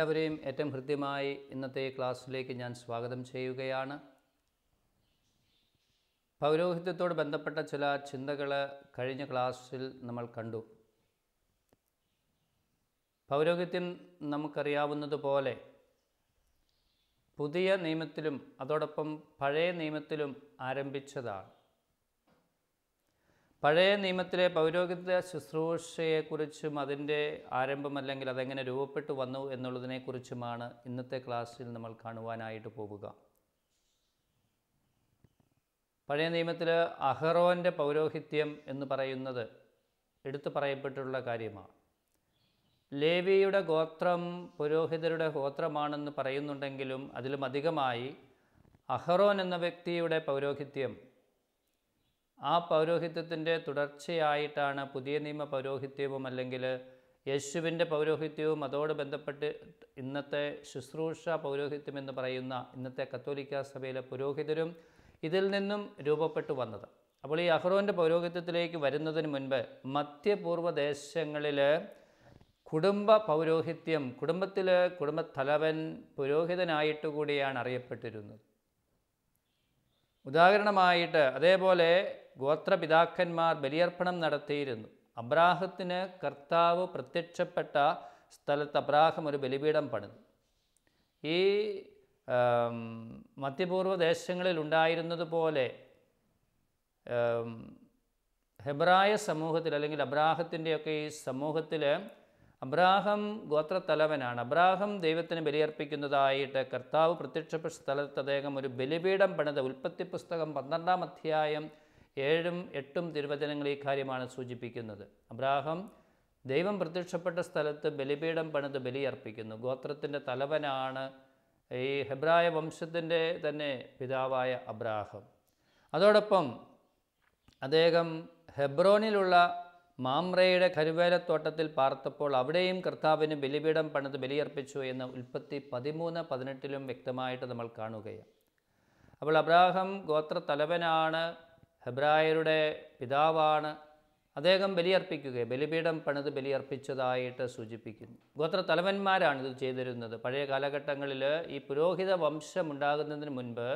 എല്ലാവരെയും ഏറ്റവും ഹൃദ്യമായി ഇന്നത്തെ ക്ലാസ്സിലേക്ക് ഞാൻ സ്വാഗതം ചെയ്യുകയാണ് പൗരോഹിത്യത്തോട് ബന്ധപ്പെട്ട ചില ചിന്തകൾ കഴിഞ്ഞ ക്ലാസ്സിൽ നമ്മൾ കണ്ടു പൗരോഹിത്യം നമുക്കറിയാവുന്നതുപോലെ പുതിയ നിയമത്തിലും അതോടൊപ്പം പഴയ നിയമത്തിലും ആരംഭിച്ചതാണ് പഴയ നിയമത്തിലെ പൗരോഹിത്യ ശുശ്രൂഷയെക്കുറിച്ചും അതിൻ്റെ ആരംഭം അല്ലെങ്കിൽ അതെങ്ങനെ രൂപപ്പെട്ടു വന്നു എന്നുള്ളതിനെക്കുറിച്ചുമാണ് ഇന്നത്തെ ക്ലാസ്സിൽ നമ്മൾ കാണുവാനായിട്ട് പോവുക പഴയ നിയമത്തിൽ അഹറോൻ്റെ പൗരോഹിത്യം എന്ന് പറയുന്നത് എടുത്തു പറയപ്പെട്ടിട്ടുള്ള കാര്യമാണ് ലേവിയുടെ ഗോത്രം പുരോഹിതരുടെ ഗോത്രമാണെന്ന് പറയുന്നുണ്ടെങ്കിലും അതിലും അധികമായി അഹറോൻ എന്ന വ്യക്തിയുടെ പൗരോഹിത്യം ആ പൗരോഹിത്യത്തിൻ്റെ തുടർച്ചയായിട്ടാണ് പുതിയ നിയമ പൗരോഹിത്യവും അല്ലെങ്കിൽ യേശുവിൻ്റെ പൗരോഹിത്യവും അതോട് ബന്ധപ്പെട്ട് ഇന്നത്തെ ശുശ്രൂഷ പൗരോഹിത്യം എന്ന് പറയുന്ന ഇന്നത്തെ കത്തോലിക്ക സഭയിലെ പുരോഹിതരും ഇതിൽ നിന്നും രൂപപ്പെട്ടു വന്നത് അപ്പോൾ ഈ അഹ്റോൻ്റെ പൗരോഹിത്യത്തിലേക്ക് വരുന്നതിന് മുൻപ് മധ്യപൂർവ്വ ദേശങ്ങളിൽ കുടുംബ പൗരോഹിത്യം കുടുംബത്തിൽ കുടുംബത്തലവൻ പുരോഹിതനായിട്ട് കൂടിയാണ് അറിയപ്പെട്ടിരുന്നത് ഉദാഹരണമായിട്ട് അതേപോലെ ഗോത്രപിതാക്കന്മാർ ബലിയർപ്പണം നടത്തിയിരുന്നു അബ്രാഹത്തിന് കർത്താവ് പ്രത്യക്ഷപ്പെട്ട സ്ഥലത്ത് അബ്രാഹം ഒരു ബലിപീഠം പണിതു ഈ മധ്യപൂർവ്വ ദേശങ്ങളിൽ ഉണ്ടായിരുന്നതുപോലെ ഹെബ്രായ സമൂഹത്തിൽ അല്ലെങ്കിൽ അബ്രാഹത്തിൻ്റെയൊക്കെ ഈ സമൂഹത്തിൽ അബ്രാഹം ഗോത്രത്തലവനാണ് അബ്രാഹം ദൈവത്തിന് ബലിയർപ്പിക്കുന്നതായിട്ട് കർത്താവ് പ്രത്യക്ഷപ്പെട്ട സ്ഥലത്ത് അദ്ദേഹം ഒരു ബലിപീഠം പണിത ഉൽപ്പത്തി പുസ്തകം പന്ത്രണ്ടാം അധ്യായം ഏഴും എട്ടും തിരുവചനങ്ങൾ ഈ കാര്യമാണ് സൂചിപ്പിക്കുന്നത് അബ്രാഹം ദൈവം പ്രത്യക്ഷപ്പെട്ട സ്ഥലത്ത് ബലിപീഠം പണിത് ബലിയർപ്പിക്കുന്നു ഗോത്രത്തിൻ്റെ തലവനാണ് ഈ ഹെബ്രായ വംശത്തിൻ്റെ തന്നെ പിതാവായ അബ്രാഹം അതോടൊപ്പം അദ്ദേഹം ഹെബ്രോനിലുള്ള മാമ്രയുടെ കരുവേലത്തോട്ടത്തിൽ പാർത്തപ്പോൾ അവിടെയും കർത്താവിന് ബലിപീഠം പണിത് ബലിയർപ്പിച്ചു എന്ന് ഉൽപ്പത്തി പതിമൂന്ന് പതിനെട്ടിലും വ്യക്തമായിട്ട് നമ്മൾ കാണുകയാണ് അപ്പോൾ അബ്രാഹം തലവനാണ് ഹെബ്രായരുടെ പിതാവാണ് അദ്ദേഹം ബലിയർപ്പിക്കുകയും ബലിപീഠം പണിത് ബലിയർപ്പിച്ചതായിട്ട് സൂചിപ്പിക്കുന്നു ഗോത്ര തലവന്മാരാണ് ഇത് ചെയ്തിരുന്നത് പഴയ കാലഘട്ടങ്ങളിൽ ഈ പുരോഹിത വംശമുണ്ടാകുന്നതിന് മുൻപ്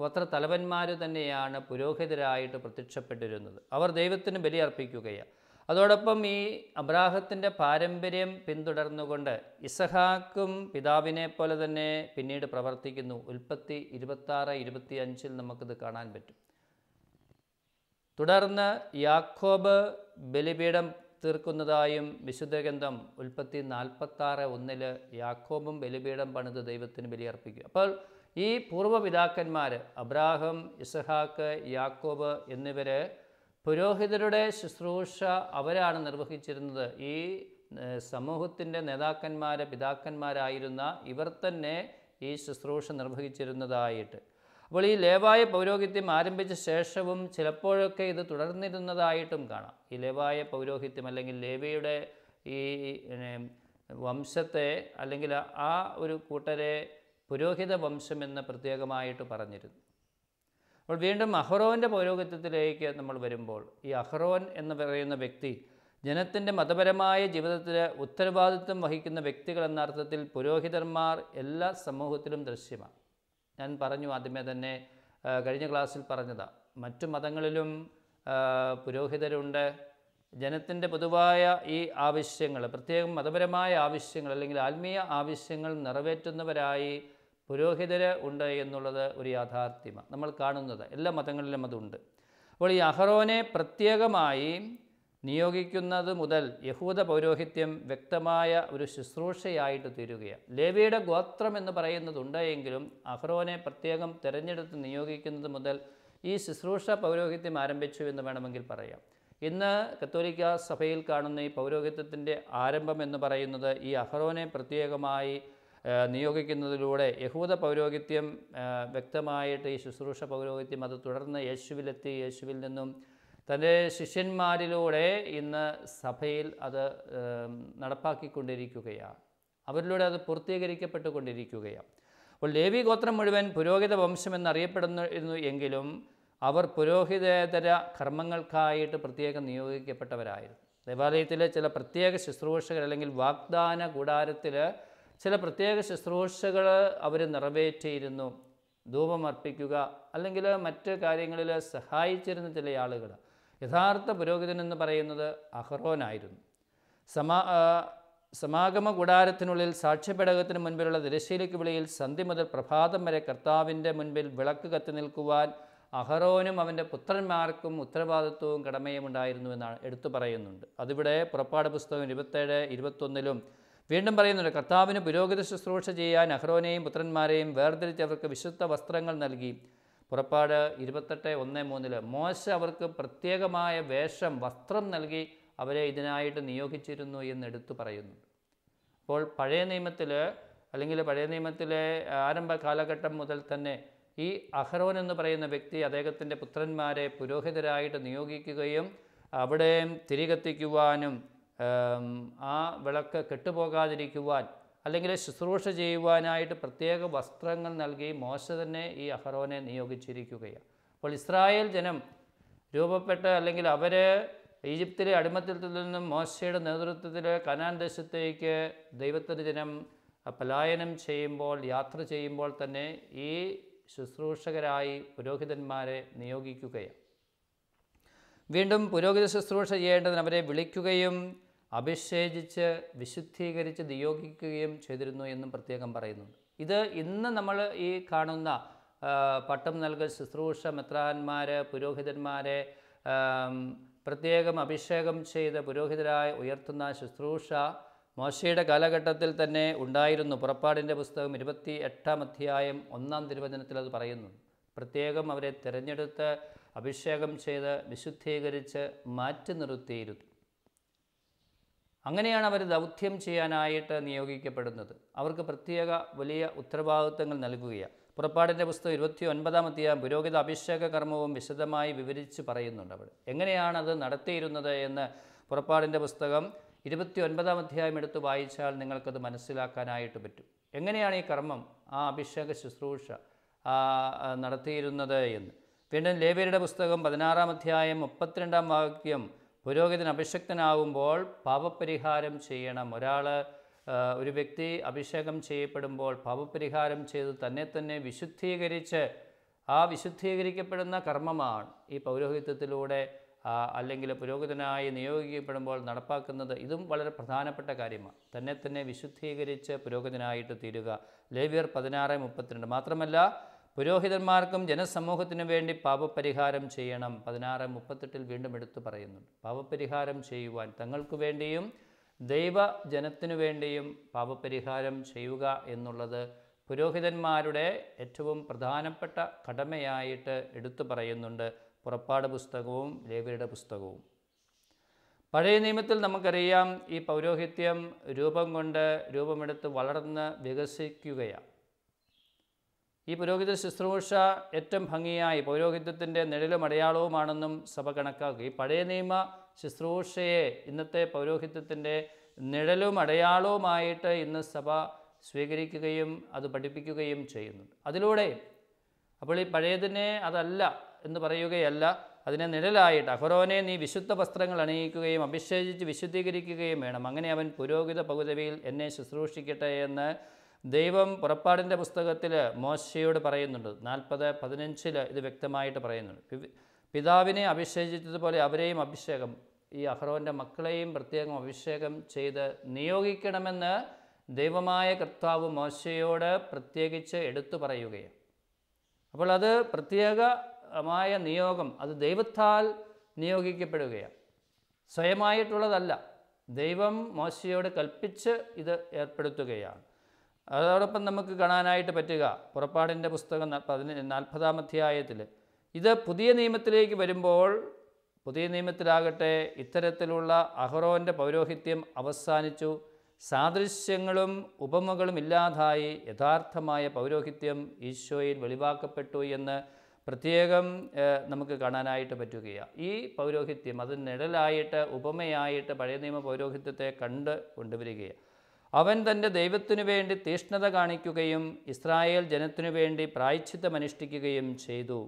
ഗോത്ര തലവന്മാർ തന്നെയാണ് പുരോഹിതരായിട്ട് പ്രത്യക്ഷപ്പെട്ടിരുന്നത് അവർ ദൈവത്തിന് ബലിയർപ്പിക്കുകയാണ് അതോടൊപ്പം ഈ അബ്രാഹത്തിൻ്റെ പാരമ്പര്യം പിന്തുടർന്നുകൊണ്ട് ഇസഹാക്കും പിതാവിനെ പോലെ തന്നെ പിന്നീട് പ്രവർത്തിക്കുന്നു ഉൽപ്പത്തി ഇരുപത്താറ് അഞ്ചിൽ നമുക്കിത് കാണാൻ പറ്റും തുടർന്ന് യാക്കോബ് ബലിപീഠം തീർക്കുന്നതായും വിശുദ്ധ ഗ്രന്ഥം ഉൽപ്പത്തി നാൽപ്പത്താറ് ഒന്നിൽ യാക്കോബും ബലിപീഠം പണിത് ദൈവത്തിന് ബലിയർപ്പിക്കും അപ്പോൾ ഈ പൂർവ്വപിതാക്കന്മാർ അബ്രാഹം ഇസഹാക്ക് യാക്കോബ് എന്നിവർ പുരോഹിതരുടെ ശുശ്രൂഷ അവരാണ് നിർവഹിച്ചിരുന്നത് ഈ സമൂഹത്തിൻ്റെ നേതാക്കന്മാർ പിതാക്കന്മാരായിരുന്ന ഇവർ തന്നെ ഈ ശുശ്രൂഷ നിർവഹിച്ചിരുന്നതായിട്ട് അപ്പോൾ ഈ ലേവായ പൗരോഹിത്യം ആരംഭിച്ച ശേഷവും ചിലപ്പോഴൊക്കെ ഇത് തുടർന്നിരുന്നതായിട്ടും കാണാം ഈ ലേവായ പൗരോഹിത്യം അല്ലെങ്കിൽ ലേവിയുടെ ഈ വംശത്തെ അല്ലെങ്കിൽ ആ ഒരു കൂട്ടരെ പുരോഹിത വംശം എന്ന് പ്രത്യേകമായിട്ട് പറഞ്ഞിരുന്നു അപ്പോൾ വീണ്ടും അഹ്റോവിൻ്റെ പൗരോഹിത്യത്തിലേക്ക് നമ്മൾ വരുമ്പോൾ ഈ അഹ്റോൻ എന്ന് പറയുന്ന വ്യക്തി ജനത്തിൻ്റെ മതപരമായ ജീവിതത്തിൽ ഉത്തരവാദിത്വം വഹിക്കുന്ന വ്യക്തികൾ എന്ന അർത്ഥത്തിൽ പുരോഹിതന്മാർ എല്ലാ സമൂഹത്തിലും ദൃശ്യമാണ് ഞാൻ പറഞ്ഞു ആദ്യമേ തന്നെ കഴിഞ്ഞ ക്ലാസ്സിൽ പറഞ്ഞതാണ് മറ്റു മതങ്ങളിലും പുരോഹിതരുണ്ട് ജനത്തിൻ്റെ പൊതുവായ ഈ ആവശ്യങ്ങൾ പ്രത്യേകം മതപരമായ ആവശ്യങ്ങൾ അല്ലെങ്കിൽ ആത്മീയ ആവശ്യങ്ങൾ നിറവേറ്റുന്നവരായി പുരോഹിതര് ഉണ്ട് എന്നുള്ളത് ഒരു യാഥാർത്ഥ്യമാണ് നമ്മൾ കാണുന്നത് എല്ലാ മതങ്ങളിലും അതുണ്ട് അപ്പോൾ ഈ അഹറോനെ പ്രത്യേകമായി നിയോഗിക്കുന്നത് മുതൽ യഹൂദ പൗരോഹിത്യം വ്യക്തമായ ഒരു ശുശ്രൂഷയായിട്ട് തീരുകയാണ് ലേവിയുടെ ഗോത്രം എന്ന് പറയുന്നതുണ്ടെങ്കിലും അഹ്റോനെ പ്രത്യേകം തിരഞ്ഞെടുത്ത് നിയോഗിക്കുന്നത് മുതൽ ഈ ശുശ്രൂഷ പൗരോഹിത്യം ആരംഭിച്ചു എന്ന് വേണമെങ്കിൽ പറയാം ഇന്ന് കത്തോലിക്ക സഭയിൽ കാണുന്ന ഈ പൗരോഹിത്യത്തിൻ്റെ ആരംഭം എന്ന് പറയുന്നത് ഈ അഹ്റോനെ പ്രത്യേകമായി നിയോഗിക്കുന്നതിലൂടെ യഹൂദ പൗരോഹിത്യം വ്യക്തമായിട്ട് ഈ ശുശ്രൂഷ പൗരോഹിത്യം അത് തുടർന്ന് യേശുവിലെത്തി യേശുവിൽ നിന്നും തൻ്റെ ശിഷ്യന്മാരിലൂടെ ഇന്ന് സഭയിൽ അത് നടപ്പാക്കിക്കൊണ്ടിരിക്കുകയാണ് അവരിലൂടെ അത് പൂർത്തീകരിക്കപ്പെട്ടുകൊണ്ടിരിക്കുകയാണ് അപ്പോൾ ലേവി ഗോത്രം മുഴുവൻ പുരോഹിത വംശം എന്നറിയപ്പെടുന്നു എങ്കിലും അവർ പുരോഹിതേതര കർമ്മങ്ങൾക്കായിട്ട് പ്രത്യേകം നിയോഗിക്കപ്പെട്ടവരായിരുന്നു ദേവാലയത്തിലെ ചില പ്രത്യേക ശുശ്രൂഷകൾ അല്ലെങ്കിൽ വാഗ്ദാന കൂടാരത്തിൽ ചില പ്രത്യേക ശുശ്രൂഷകൾ അവർ നിറവേറ്റിയിരുന്നു ധൂപമർപ്പിക്കുക അല്ലെങ്കിൽ മറ്റ് കാര്യങ്ങളിൽ സഹായിച്ചിരുന്ന ചില ആളുകൾ യഥാർത്ഥ പുരോഹിതൻ എന്ന് പറയുന്നത് അഹ്റോനായിരുന്നു സമാ സമാഗമ കൂടാരത്തിനുള്ളിൽ സാക്ഷ്യപേടകത്തിന് മുൻപിലുള്ള തിരശ്ശീലയ്ക്ക് വിളിയിൽ സന്ധി മുതൽ പ്രഭാതം വരെ കർത്താവിൻ്റെ മുൻപിൽ വിളക്ക് കത്തി നിൽക്കുവാൻ അഹറോനും അവൻ്റെ പുത്രന്മാർക്കും ഉത്തരവാദിത്വവും കടമയും ഉണ്ടായിരുന്നു എന്നാണ് എടുത്തു പറയുന്നുണ്ട് അതിവിടെ പുറപ്പാട് പുസ്തകം ഇരുപത്തേഴ് ഇരുപത്തൊന്നിലും വീണ്ടും പറയുന്നുണ്ട് കർത്താവിന് പുരോഗതി ശുശ്രൂഷ ചെയ്യാൻ അഹ്റോനെയും പുത്രന്മാരെയും വേർതിരിച്ച് അവർക്ക് വിശുദ്ധ വസ്ത്രങ്ങൾ നൽകി പുറപ്പാട് ഇരുപത്തെട്ട് ഒന്ന് മൂന്നിൽ മോശ അവർക്ക് പ്രത്യേകമായ വേഷം വസ്ത്രം നൽകി അവരെ ഇതിനായിട്ട് നിയോഗിച്ചിരുന്നു എന്ന് എടുത്തു പറയുന്നുണ്ട് അപ്പോൾ പഴയ നിയമത്തിൽ അല്ലെങ്കിൽ പഴയ നിയമത്തിലെ ആരംഭ കാലഘട്ടം മുതൽ തന്നെ ഈ അഹ്റോൻ എന്ന് പറയുന്ന വ്യക്തി അദ്ദേഹത്തിൻ്റെ പുത്രന്മാരെ പുരോഹിതരായിട്ട് നിയോഗിക്കുകയും അവിടെയും തിരികത്തിക്കുവാനും ആ വിളക്ക് കെട്ടുപോകാതിരിക്കുവാൻ അല്ലെങ്കിൽ ശുശ്രൂഷ ചെയ്യുവാനായിട്ട് പ്രത്യേക വസ്ത്രങ്ങൾ നൽകി മോശ തന്നെ ഈ അഹറോനെ നിയോഗിച്ചിരിക്കുകയാണ് അപ്പോൾ ഇസ്രായേൽ ജനം രൂപപ്പെട്ട അല്ലെങ്കിൽ അവർ ഈജിപ്തിലെ അടിമത്തത്തിൽ നിന്നും മോശയുടെ നേതൃത്വത്തിൽ കനാൻ ദേശത്തേക്ക് ദൈവത്തിൻ്റെ ജനം പലായനം ചെയ്യുമ്പോൾ യാത്ര ചെയ്യുമ്പോൾ തന്നെ ഈ ശുശ്രൂഷകരായി പുരോഹിതന്മാരെ നിയോഗിക്കുകയാണ് വീണ്ടും പുരോഹിത ശുശ്രൂഷ ചെയ്യേണ്ടതിന് അവരെ വിളിക്കുകയും അഭിഷേചിച്ച് വിശുദ്ധീകരിച്ച് നിയോഗിക്കുകയും ചെയ്തിരുന്നു എന്നും പ്രത്യേകം പറയുന്നുണ്ട് ഇത് ഇന്ന് നമ്മൾ ഈ കാണുന്ന പട്ടം നൽകൽ ശുശ്രൂഷ മെത്രാന്മാർ പുരോഹിതന്മാരെ പ്രത്യേകം അഭിഷേകം ചെയ്ത് പുരോഹിതരായി ഉയർത്തുന്ന ശുശ്രൂഷ മോശയുടെ കാലഘട്ടത്തിൽ തന്നെ ഉണ്ടായിരുന്നു പുറപ്പാടിൻ്റെ പുസ്തകം ഇരുപത്തി എട്ടാം അധ്യായം ഒന്നാം തിരുവചനത്തിൽ അത് പറയുന്നു പ്രത്യേകം അവരെ തിരഞ്ഞെടുത്ത് അഭിഷേകം ചെയ്ത് വിശുദ്ധീകരിച്ച് മാറ്റി നിർത്തിയിരുന്നു അങ്ങനെയാണ് അവർ ദൗത്യം ചെയ്യാനായിട്ട് നിയോഗിക്കപ്പെടുന്നത് അവർക്ക് പ്രത്യേക വലിയ ഉത്തരവാദിത്വങ്ങൾ നൽകുകയാണ് പുറപ്പാടിൻ്റെ പുസ്തകം ഇരുപത്തി ഒൻപതാം അധ്യായം പുരോഹിത അഭിഷേക കർമ്മവും വിശദമായി വിവരിച്ച് പറയുന്നുണ്ട് അവിടെ എങ്ങനെയാണ് അത് നടത്തിയിരുന്നത് എന്ന് പുറപ്പാടിൻ്റെ പുസ്തകം ഇരുപത്തി ഒൻപതാം അധ്യായം എടുത്ത് വായിച്ചാൽ നിങ്ങൾക്കത് മനസ്സിലാക്കാനായിട്ട് പറ്റും എങ്ങനെയാണ് ഈ കർമ്മം ആ അഭിഷേക ശുശ്രൂഷ നടത്തിയിരുന്നത് എന്ന് വീണ്ടും ലേവിയരുടെ പുസ്തകം പതിനാറാം അധ്യായം മുപ്പത്തിരണ്ടാം വാക്യം പുരോഹിതൻ അഭിഷക്തനാകുമ്പോൾ പാപപരിഹാരം ചെയ്യണം ഒരാൾ ഒരു വ്യക്തി അഭിഷേകം ചെയ്യപ്പെടുമ്പോൾ പാപപരിഹാരം ചെയ്ത് തന്നെ തന്നെ വിശുദ്ധീകരിച്ച് ആ വിശുദ്ധീകരിക്കപ്പെടുന്ന കർമ്മമാണ് ഈ പൗരോഹിത്യത്തിലൂടെ അല്ലെങ്കിൽ പുരോഹിതനായി നിയോഗിക്കപ്പെടുമ്പോൾ നടപ്പാക്കുന്നത് ഇതും വളരെ പ്രധാനപ്പെട്ട കാര്യമാണ് തന്നെ തന്നെ വിശുദ്ധീകരിച്ച് പുരോഹിതനായിട്ട് തീരുക ലേവിയർ പതിനാറ് മുപ്പത്തിരണ്ട് മാത്രമല്ല പുരോഹിതന്മാർക്കും ജനസമൂഹത്തിനു വേണ്ടി പാപപരിഹാരം ചെയ്യണം പതിനാറ് മുപ്പത്തെട്ടിൽ വീണ്ടും എടുത്തു പറയുന്നുണ്ട് പാപപരിഹാരം ചെയ്യുവാൻ തങ്ങൾക്ക് വേണ്ടിയും ദൈവ ജനത്തിനു വേണ്ടിയും പാപപരിഹാരം ചെയ്യുക എന്നുള്ളത് പുരോഹിതന്മാരുടെ ഏറ്റവും പ്രധാനപ്പെട്ട കടമയായിട്ട് എടുത്തു പറയുന്നുണ്ട് പുറപ്പാട് പുസ്തകവും ലേവിയുടെ പുസ്തകവും പഴയ നിയമത്തിൽ നമുക്കറിയാം ഈ പൗരോഹിത്യം രൂപം കൊണ്ട് രൂപമെടുത്ത് വളർന്ന് വികസിക്കുകയാണ് ഈ പുരോഹിത ശുശ്രൂഷ ഏറ്റവും ഭംഗിയായി പൗരോഹിത്വത്തിൻ്റെ നിഴലും അടയാളവുമാണെന്നും സഭ കണക്കാക്കുക ഈ പഴയ നിയമ ശുശ്രൂഷയെ ഇന്നത്തെ പൗരോഹിത്വത്തിൻ്റെ നിഴലും അടയാളവുമായിട്ട് ഇന്ന് സഭ സ്വീകരിക്കുകയും അത് പഠിപ്പിക്കുകയും ചെയ്യുന്നുണ്ട് അതിലൂടെ അപ്പോൾ ഈ പഴയതിനെ അതല്ല എന്ന് പറയുകയല്ല അതിനെ നിഴലായിട്ട് അഹ്റോനെ നീ വിശുദ്ധ വസ്ത്രങ്ങൾ അണിയിക്കുകയും അഭിഷേചിച്ച് വിശുദ്ധീകരിക്കുകയും വേണം അങ്ങനെ അവൻ പുരോഹിത പകുതവിയിൽ എന്നെ ശുശ്രൂഷിക്കട്ടെ എന്ന് ദൈവം പുറപ്പാടിൻ്റെ പുസ്തകത്തിൽ മോശയോട് പറയുന്നുണ്ട് നാൽപ്പത് പതിനഞ്ചിൽ ഇത് വ്യക്തമായിട്ട് പറയുന്നുണ്ട് പിതാവിനെ അഭിഷേചിച്ചതുപോലെ അവരെയും അഭിഷേകം ഈ അഹ്റോൻ്റെ മക്കളെയും പ്രത്യേകം അഭിഷേകം ചെയ്ത് നിയോഗിക്കണമെന്ന് ദൈവമായ കർത്താവ് മോശയോട് പ്രത്യേകിച്ച് എടുത്തു പറയുകയാണ് അപ്പോൾ അത് പ്രത്യേകമായ നിയോഗം അത് ദൈവത്താൽ നിയോഗിക്കപ്പെടുകയാണ് സ്വയമായിട്ടുള്ളതല്ല ദൈവം മോശയോട് കൽപ്പിച്ച് ഇത് ഏർപ്പെടുത്തുകയാണ് അതോടൊപ്പം നമുക്ക് കാണാനായിട്ട് പറ്റുക പുറപ്പാടിൻ്റെ പുസ്തകം പതിന നാൽപ്പതാം അധ്യായത്തിൽ ഇത് പുതിയ നിയമത്തിലേക്ക് വരുമ്പോൾ പുതിയ നിയമത്തിലാകട്ടെ ഇത്തരത്തിലുള്ള അഹ്റോൻ്റെ പൗരോഹിത്യം അവസാനിച്ചു സാദൃശ്യങ്ങളും ഉപമകളും ഇല്ലാതായി യഥാർത്ഥമായ പൗരോഹിത്യം ഈശോയിൽ വെളിവാക്കപ്പെട്ടു എന്ന് പ്രത്യേകം നമുക്ക് കാണാനായിട്ട് പറ്റുകയാണ് ഈ പൗരോഹിത്യം അത് നിഴലായിട്ട് ഉപമയായിട്ട് പഴയ നിയമ പൗരോഹിത്യത്തെ കണ്ട് കൊണ്ടുവരികയാണ് അവൻ തൻ്റെ ദൈവത്തിനു വേണ്ടി തീഷ്ണത കാണിക്കുകയും ഇസ്രായേൽ ജനത്തിനു വേണ്ടി പ്രായച്ചിത്തമനുഷ്ഠിക്കുകയും ചെയ്തു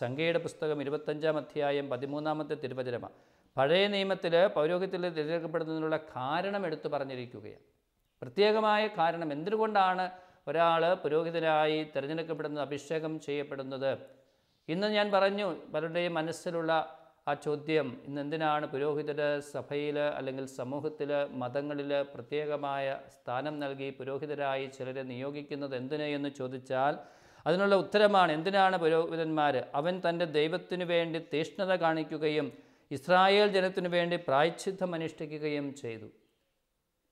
സംഖ്യയുടെ പുസ്തകം ഇരുപത്തഞ്ചാം അധ്യായം പതിമൂന്നാമത്തെ തിരുവചനമാണ് പഴയ നിയമത്തിൽ പൗരോഹിത്യത്തിൽ തിരഞ്ഞെടുക്കപ്പെടുന്നതിനുള്ള കാരണം എടുത്തു പറഞ്ഞിരിക്കുകയാണ് പ്രത്യേകമായ കാരണം എന്തുകൊണ്ടാണ് ഒരാൾ പുരോഹിതനായി തിരഞ്ഞെടുക്കപ്പെടുന്നത് അഭിഷേകം ചെയ്യപ്പെടുന്നത് ഇന്ന് ഞാൻ പറഞ്ഞു പലരുടെയും മനസ്സിലുള്ള ആ ചോദ്യം ഇന്ന് എന്തിനാണ് സഭയിൽ അല്ലെങ്കിൽ സമൂഹത്തിൽ മതങ്ങളിൽ പ്രത്യേകമായ സ്ഥാനം നൽകി പുരോഹിതരായി ചിലരെ നിയോഗിക്കുന്നത് എന്തിനു എന്ന് ചോദിച്ചാൽ അതിനുള്ള ഉത്തരമാണ് എന്തിനാണ് പുരോഹിതന്മാർ അവൻ തൻ്റെ ദൈവത്തിനു വേണ്ടി തീഷ്ണത കാണിക്കുകയും ഇസ്രായേൽ ജനത്തിനു വേണ്ടി പ്രായച്ഛിദ്ധം അനുഷ്ഠിക്കുകയും ചെയ്തു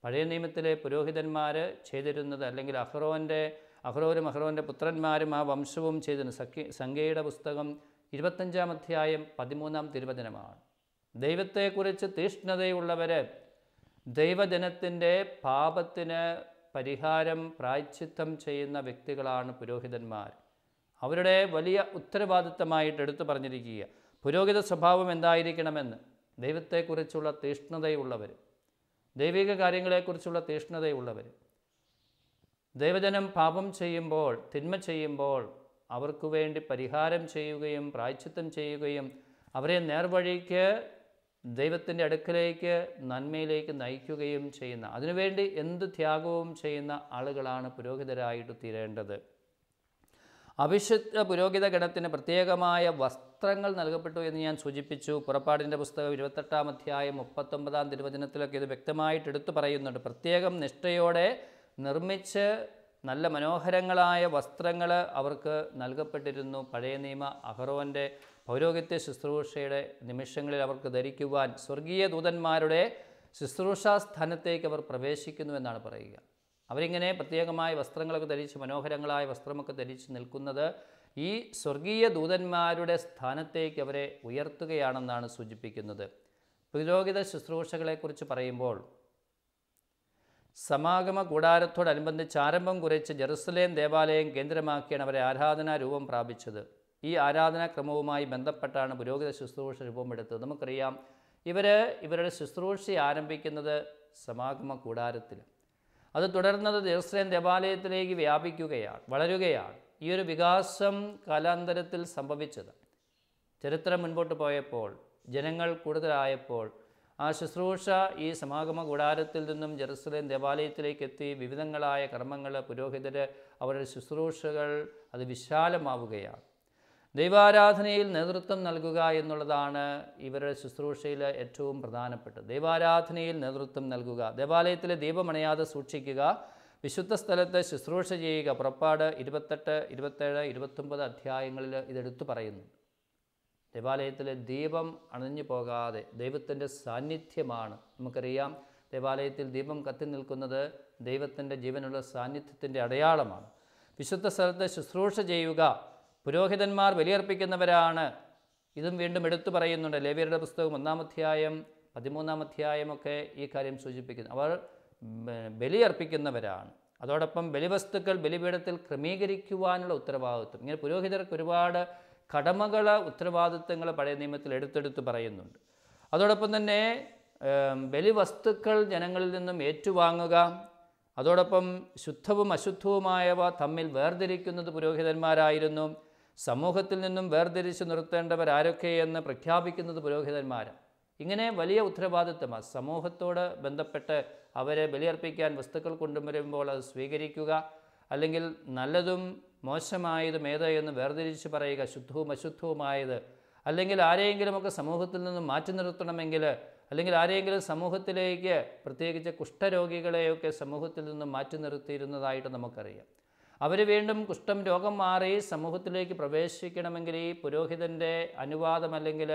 പഴയ നിയമത്തിലെ പുരോഹിതന്മാർ ചെയ്തിരുന്നത് അല്ലെങ്കിൽ അഹ്റോൻ്റെ അഹ്റോരും അഹ്റോൻ്റെ പുത്രന്മാരും ആ വംശവും ചെയ്തിരുന്നു സഖ്യ സംഖ്യയുടെ പുസ്തകം ഇരുപത്തഞ്ചാം അധ്യായം പതിമൂന്നാം തിരുവചനമാണ് ദൈവത്തെക്കുറിച്ച് തീഷ്ണതയുള്ളവർ ദൈവജനത്തിൻ്റെ പാപത്തിന് പരിഹാരം പ്രായച്ചിത്തം ചെയ്യുന്ന വ്യക്തികളാണ് പുരോഹിതന്മാർ അവരുടെ വലിയ ഉത്തരവാദിത്തമായിട്ട് എടുത്തു പറഞ്ഞിരിക്കുക പുരോഹിത സ്വഭാവം എന്തായിരിക്കണമെന്ന് ദൈവത്തെക്കുറിച്ചുള്ള തീഷ്ണതയുള്ളവർ ദൈവിക കാര്യങ്ങളെക്കുറിച്ചുള്ള തീഷ്ണതയുള്ളവർ ദൈവജനം പാപം ചെയ്യുമ്പോൾ തിന്മ ചെയ്യുമ്പോൾ അവർക്കു വേണ്ടി പരിഹാരം ചെയ്യുകയും പ്രായച്ചിത്തം ചെയ്യുകയും അവരെ നേർവഴിക്ക് ദൈവത്തിൻ്റെ അടുക്കലേക്ക് നന്മയിലേക്ക് നയിക്കുകയും ചെയ്യുന്ന അതിനുവേണ്ടി എന്ത് ത്യാഗവും ചെയ്യുന്ന ആളുകളാണ് പുരോഹിതരായിട്ട് തീരേണ്ടത് അവിശുദ്ധ പുരോഹിത ഗണത്തിന് പ്രത്യേകമായ വസ്ത്രങ്ങൾ നൽകപ്പെട്ടു എന്ന് ഞാൻ സൂചിപ്പിച്ചു പുറപ്പാടിൻ്റെ പുസ്തകം ഇരുപത്തെട്ടാം അധ്യായം മുപ്പത്തൊമ്പതാം തിരുവചനത്തിലൊക്കെ ഇത് വ്യക്തമായിട്ട് എടുത്തു പറയുന്നുണ്ട് പ്രത്യേകം നിഷ്ഠയോടെ നിർമ്മിച്ച് നല്ല മനോഹരങ്ങളായ വസ്ത്രങ്ങൾ അവർക്ക് നൽകപ്പെട്ടിരുന്നു പഴയ നിയമ അഹറോൻ്റെ പൗരോഹിത്യ ശുശ്രൂഷയുടെ നിമിഷങ്ങളിൽ അവർക്ക് ധരിക്കുവാൻ സ്വർഗീയ ദൂതന്മാരുടെ ശുശ്രൂഷാ സ്ഥാനത്തേക്ക് അവർ പ്രവേശിക്കുന്നു എന്നാണ് പറയുക അവരിങ്ങനെ പ്രത്യേകമായ വസ്ത്രങ്ങളൊക്കെ ധരിച്ച് മനോഹരങ്ങളായ വസ്ത്രമൊക്കെ ധരിച്ച് നിൽക്കുന്നത് ഈ സ്വർഗീയ ദൂതന്മാരുടെ സ്ഥാനത്തേക്ക് അവരെ ഉയർത്തുകയാണെന്നാണ് സൂചിപ്പിക്കുന്നത് പുരോഹിത ശുശ്രൂഷകളെക്കുറിച്ച് പറയുമ്പോൾ സമാഗമ കൂടാരത്തോടനുബന്ധിച്ച് ആരംഭം കുറിച്ച് ജെറുസലേം ദേവാലയം കേന്ദ്രമാക്കിയാണ് അവരെ ആരാധനാരൂപം പ്രാപിച്ചത് ഈ ആരാധനാക്രമവുമായി ബന്ധപ്പെട്ടാണ് പുരോഹിത ശുശ്രൂഷ രൂപമെടുത്തത് നമുക്കറിയാം ഇവർ ഇവരുടെ ശുശ്രൂഷ ആരംഭിക്കുന്നത് സമാഗമ കൂടാരത്തിൽ അത് തുടർന്നത് ജെറുസലേം ദേവാലയത്തിലേക്ക് വ്യാപിക്കുകയാണ് വളരുകയാണ് ഈ ഒരു വികാസം കാലാന്തരത്തിൽ സംഭവിച്ചത് ചരിത്രം മുൻപോട്ട് പോയപ്പോൾ ജനങ്ങൾ കൂടുതലായപ്പോൾ ആ ശുശ്രൂഷ ഈ സമാഗമ കൂടാരത്തിൽ നിന്നും ജെറുസലേം ദേവാലയത്തിലേക്ക് എത്തി വിവിധങ്ങളായ കർമ്മങ്ങൾ പുരോഹിതർ അവരുടെ ശുശ്രൂഷകൾ അത് വിശാലമാവുകയാണ് ദൈവാരാധനയിൽ നേതൃത്വം നൽകുക എന്നുള്ളതാണ് ഇവരുടെ ശുശ്രൂഷയിൽ ഏറ്റവും പ്രധാനപ്പെട്ടത് ദൈവാരാധനയിൽ നേതൃത്വം നൽകുക ദേവാലയത്തിലെ ദീപമണയാതെ സൂക്ഷിക്കുക വിശുദ്ധ സ്ഥലത്ത് ശുശ്രൂഷ ചെയ്യുക പുറപ്പാട് ഇരുപത്തെട്ട് ഇരുപത്തേഴ് ഇരുപത്തൊമ്പത് അധ്യായങ്ങളിൽ ഇതെടുത്തു പറയുന്നുണ്ട് ദേവാലയത്തിലെ ദീപം അണഞ്ഞു പോകാതെ ദൈവത്തിൻ്റെ സാന്നിധ്യമാണ് നമുക്കറിയാം ദേവാലയത്തിൽ ദീപം കത്തി നിൽക്കുന്നത് ദൈവത്തിൻ്റെ ജീവനുള്ള സാന്നിധ്യത്തിൻ്റെ അടയാളമാണ് വിശുദ്ധ സ്ഥലത്ത് ശുശ്രൂഷ ചെയ്യുക പുരോഹിതന്മാർ ബലിയർപ്പിക്കുന്നവരാണ് ഇതും വീണ്ടും എടുത്തു പറയുന്നുണ്ട് ലേവിയരുടെ പുസ്തകം ഒന്നാമധ്യായം പതിമൂന്നാം അധ്യായമൊക്കെ ഈ കാര്യം സൂചിപ്പിക്കുന്നു അവർ ബലിയർപ്പിക്കുന്നവരാണ് അതോടൊപ്പം ബലിവസ്തുക്കൾ ബലിപീഠത്തിൽ ക്രമീകരിക്കുവാനുള്ള ഉത്തരവാദിത്വം ഇങ്ങനെ പുരോഹിതർക്ക് ഒരുപാട് കടമകൾ ഉത്തരവാദിത്തങ്ങൾ പഴയ നിയമത്തിൽ എടുത്തെടുത്ത് പറയുന്നുണ്ട് അതോടൊപ്പം തന്നെ ബലിവസ്തുക്കൾ ജനങ്ങളിൽ നിന്നും ഏറ്റുവാങ്ങുക അതോടൊപ്പം ശുദ്ധവും അശുദ്ധവുമായവ തമ്മിൽ വേർതിരിക്കുന്നത് പുരോഹിതന്മാരായിരുന്നു സമൂഹത്തിൽ നിന്നും വേർതിരിച്ച് ആരൊക്കെയെന്ന് പ്രഖ്യാപിക്കുന്നത് പുരോഹിതന്മാരാണ് ഇങ്ങനെ വലിയ ഉത്തരവാദിത്വമാണ് സമൂഹത്തോട് ബന്ധപ്പെട്ട് അവരെ ബലിയർപ്പിക്കാൻ വസ്തുക്കൾ കൊണ്ടുവരുമ്പോൾ അത് സ്വീകരിക്കുക അല്ലെങ്കിൽ നല്ലതും മോശമായതും ഏത് എന്ന് വേർതിരിച്ച് പറയുക ശുദ്ധവും അശുദ്ധവുമായത് അല്ലെങ്കിൽ ആരെയെങ്കിലുമൊക്കെ സമൂഹത്തിൽ നിന്ന് മാറ്റി നിർത്തണമെങ്കിൽ അല്ലെങ്കിൽ ആരെയെങ്കിലും സമൂഹത്തിലേക്ക് പ്രത്യേകിച്ച് കുഷ്ഠരോഗികളെയൊക്കെ സമൂഹത്തിൽ നിന്ന് മാറ്റി നിർത്തിയിരുന്നതായിട്ട് നമുക്കറിയാം അവർ വീണ്ടും കുഷ്ഠം രോഗം മാറി സമൂഹത്തിലേക്ക് പ്രവേശിക്കണമെങ്കിൽ ഈ പുരോഹിതൻ്റെ അനുവാദം അല്ലെങ്കിൽ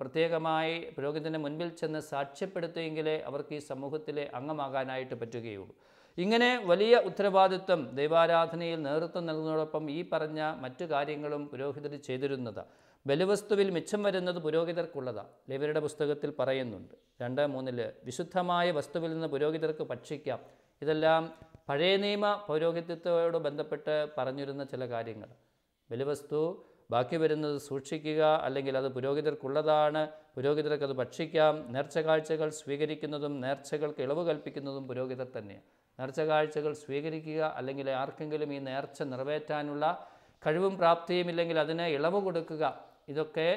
പ്രത്യേകമായി പുരോഹിതൻ്റെ മുൻപിൽ ചെന്ന് സാക്ഷ്യപ്പെടുത്തിയെങ്കിലേ അവർക്ക് ഈ സമൂഹത്തിലെ അംഗമാകാനായിട്ട് പറ്റുകയുള്ളൂ ഇങ്ങനെ വലിയ ഉത്തരവാദിത്വം ദൈവാരാധനയിൽ നേതൃത്വം നൽകുന്നതോടൊപ്പം ഈ പറഞ്ഞ മറ്റു കാര്യങ്ങളും പുരോഹിതർ ചെയ്തിരുന്നത് ബലിവസ്തുവിൽ മിച്ചം വരുന്നത് പുരോഹിതർക്കുള്ളതാണ് ലിവരുടെ പുസ്തകത്തിൽ പറയുന്നുണ്ട് രണ്ട് മൂന്നിൽ വിശുദ്ധമായ വസ്തുവിൽ നിന്ന് പുരോഹിതർക്ക് ഭക്ഷിക്കാം ഇതെല്ലാം പഴയ നിയമ പൗരോഹിത്യത്തോട് ബന്ധപ്പെട്ട് പറഞ്ഞിരുന്ന ചില കാര്യങ്ങൾ ബലിവസ്തു ബാക്കി വരുന്നത് സൂക്ഷിക്കുക അല്ലെങ്കിൽ അത് പുരോഹിതർക്കുള്ളതാണ് പുരോഹിതർക്ക് അത് ഭക്ഷിക്കാം നേർച്ച കാഴ്ചകൾ സ്വീകരിക്കുന്നതും നേർച്ചകൾക്ക് ഇളവ് കൽപ്പിക്കുന്നതും പുരോഹിതർ തന്നെയാണ് നേർച്ച കാഴ്ചകൾ സ്വീകരിക്കുക അല്ലെങ്കിൽ ആർക്കെങ്കിലും ഈ നേർച്ച നിറവേറ്റാനുള്ള കഴിവും പ്രാപ്തിയും ഇല്ലെങ്കിൽ അതിന് ഇളവ് കൊടുക്കുക ഇതൊക്കെ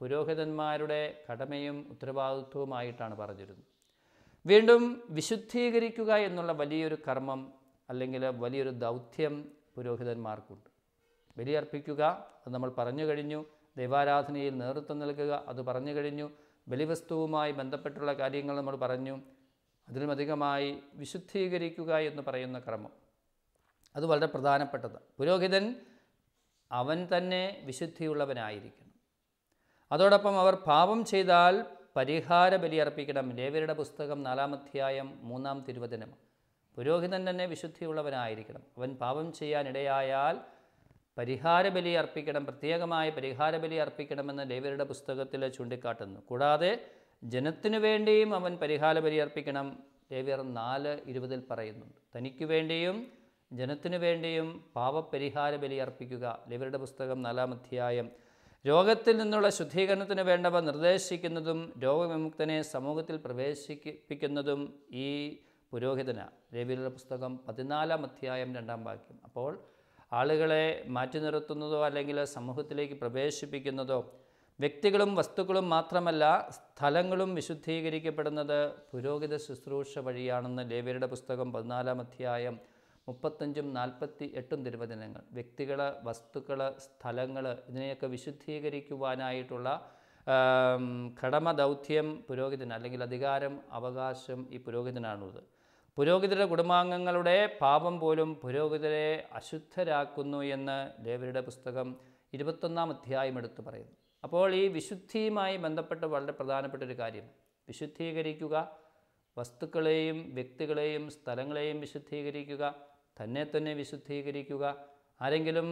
പുരോഹിതന്മാരുടെ കടമയും ഉത്തരവാദിത്വവുമായിട്ടാണ് പറഞ്ഞിരുന്നത് വീണ്ടും വിശുദ്ധീകരിക്കുക എന്നുള്ള വലിയൊരു കർമ്മം അല്ലെങ്കിൽ വലിയൊരു ദൗത്യം പുരോഹിതന്മാർക്കുണ്ട് ബലിയർപ്പിക്കുക അത് നമ്മൾ പറഞ്ഞു കഴിഞ്ഞു ദൈവാരാധനയിൽ നേതൃത്വം നൽകുക അത് പറഞ്ഞു കഴിഞ്ഞു ബലിവസ്തുവുമായി ബന്ധപ്പെട്ടുള്ള കാര്യങ്ങൾ നമ്മൾ പറഞ്ഞു അതിലും അധികമായി വിശുദ്ധീകരിക്കുക എന്ന് പറയുന്ന കർമ്മം അത് വളരെ പ്രധാനപ്പെട്ടത് പുരോഹിതൻ അവൻ തന്നെ വിശുദ്ധിയുള്ളവനായിരിക്കണം അതോടൊപ്പം അവർ പാപം ചെയ്താൽ പരിഹാര അർപ്പിക്കണം ലേവരുടെ പുസ്തകം നാലാമധ്യായം മൂന്നാം തിരുവചനം പുരോഹിതൻ തന്നെ വിശുദ്ധിയുള്ളവനായിരിക്കണം അവൻ പാപം ചെയ്യാനിടയായാൽ പരിഹാര ബലി അർപ്പിക്കണം പ്രത്യേകമായ പരിഹാര ബലി അർപ്പിക്കണമെന്ന് ലേവരുടെ പുസ്തകത്തിൽ ചൂണ്ടിക്കാട്ടുന്നു കൂടാതെ ജനത്തിനു വേണ്ടിയും അവൻ പരിഹാല ബലിയർപ്പിക്കണം ലേവ്യർ നാല് ഇരുപതിൽ പറയുന്നുണ്ട് തനിക്ക് വേണ്ടിയും ജനത്തിനു വേണ്ടിയും പാപപരിഹാര ബലിയർപ്പിക്കുക ലേവ്യരുടെ പുസ്തകം നാലാം അധ്യായം രോഗത്തിൽ നിന്നുള്ള ശുദ്ധീകരണത്തിന് വേണ്ടവ നിർദ്ദേശിക്കുന്നതും രോഗവിമുക്തനെ സമൂഹത്തിൽ പ്രവേശിപ്പിക്കുന്നതും ഈ പുരോഹിതന ലേവിയുടെ പുസ്തകം പതിനാലാം അധ്യായം രണ്ടാം വാക്യം അപ്പോൾ ആളുകളെ മാറ്റി നിർത്തുന്നതോ അല്ലെങ്കിൽ സമൂഹത്തിലേക്ക് പ്രവേശിപ്പിക്കുന്നതോ വ്യക്തികളും വസ്തുക്കളും മാത്രമല്ല സ്ഥലങ്ങളും വിശുദ്ധീകരിക്കപ്പെടുന്നത് പുരോഹിത ശുശ്രൂഷ വഴിയാണെന്ന് ലേവ്യരുടെ പുസ്തകം പതിനാലാം അധ്യായം മുപ്പത്തഞ്ചും നാൽപ്പത്തി എട്ടും തിരുവചനങ്ങൾ വ്യക്തികൾ വസ്തുക്കൾ സ്ഥലങ്ങൾ ഇതിനെയൊക്കെ വിശുദ്ധീകരിക്കുവാനായിട്ടുള്ള കടമ ദൗത്യം പുരോഹിതന് അല്ലെങ്കിൽ അധികാരം അവകാശം ഈ പുരോഹിതനാണുള്ളത് പുരോഹിതരുടെ കുടുംബാംഗങ്ങളുടെ പാപം പോലും പുരോഹിതരെ അശുദ്ധരാക്കുന്നു എന്ന് ദേവരുടെ പുസ്തകം ഇരുപത്തൊന്നാം അധ്യായം എടുത്തു പറയുന്നു അപ്പോൾ ഈ വിശുദ്ധിയുമായി ബന്ധപ്പെട്ട് വളരെ പ്രധാനപ്പെട്ട ഒരു കാര്യം വിശുദ്ധീകരിക്കുക വസ്തുക്കളെയും വ്യക്തികളെയും സ്ഥലങ്ങളെയും വിശുദ്ധീകരിക്കുക തന്നെ തന്നെ വിശുദ്ധീകരിക്കുക ആരെങ്കിലും